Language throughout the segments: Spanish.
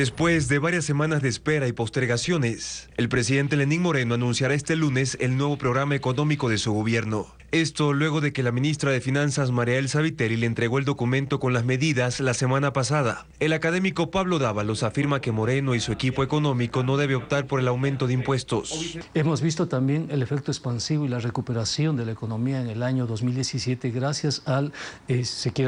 Después de varias semanas de espera y postergaciones, el presidente Lenín Moreno anunciará este lunes el nuevo programa económico de su gobierno. Esto luego de que la ministra de Finanzas, María Elsa Viteri, le entregó el documento con las medidas la semana pasada. El académico Pablo Dávalos afirma que Moreno y su equipo económico no debe optar por el aumento de impuestos. Hemos visto también el efecto expansivo y la recuperación de la economía en el año 2017 gracias al, eh,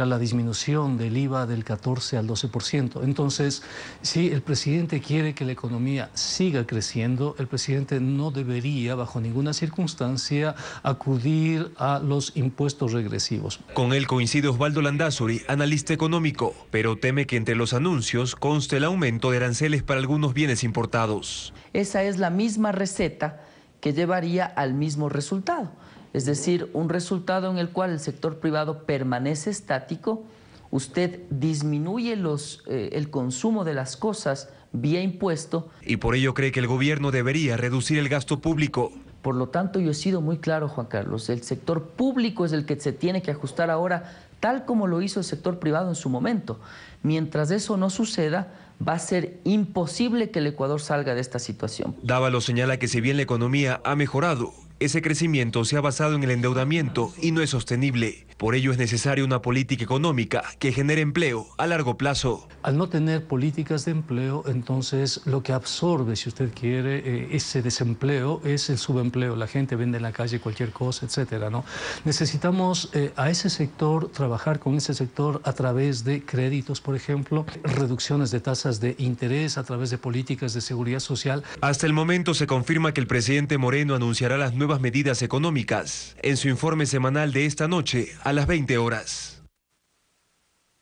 la disminución del IVA del 14 al 12%. Entonces, si el presidente quiere que la economía siga creciendo, el presidente no debería, bajo ninguna circunstancia, acudir a los impuestos regresivos. Con él coincide Osvaldo Landazuri, analista económico, pero teme que entre los anuncios conste el aumento de aranceles para algunos bienes importados. Esa es la misma receta que llevaría al mismo resultado, es decir, un resultado en el cual el sector privado permanece estático, usted disminuye los, eh, el consumo de las cosas vía impuesto. Y por ello cree que el gobierno debería reducir el gasto público por lo tanto, yo he sido muy claro, Juan Carlos, el sector público es el que se tiene que ajustar ahora, tal como lo hizo el sector privado en su momento. Mientras eso no suceda, va a ser imposible que el Ecuador salga de esta situación. Dávalo señala que si bien la economía ha mejorado, ese crecimiento se ha basado en el endeudamiento y no es sostenible. Por ello es necesaria una política económica que genere empleo a largo plazo. Al no tener políticas de empleo, entonces lo que absorbe, si usted quiere, eh, ese desempleo es el subempleo. La gente vende en la calle cualquier cosa, etcétera. ¿no? Necesitamos eh, a ese sector trabajar con ese sector a través de créditos, por ejemplo, reducciones de tasas de interés a través de políticas de seguridad social. Hasta el momento se confirma que el presidente Moreno anunciará las nuevas medidas económicas en su informe semanal de esta noche las 20 horas.